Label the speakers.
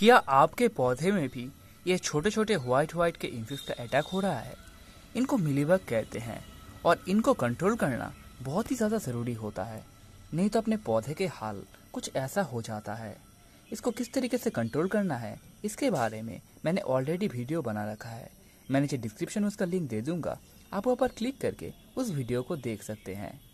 Speaker 1: क्या आपके पौधे में भी ये छोटे छोटे व्हाइट व्हाइट के इंफिस का अटैक हो रहा है इनको मिलीबग कहते हैं और इनको कंट्रोल करना बहुत ही ज़्यादा ज़रूरी होता है नहीं तो अपने पौधे के हाल कुछ ऐसा हो जाता है इसको किस तरीके से कंट्रोल करना है इसके बारे में मैंने ऑलरेडी वीडियो बना रखा है मैं नीचे डिस्क्रिप्शन में उसका लिंक दे दूंगा आप वहाँ पर क्लिक करके उस वीडियो को देख सकते हैं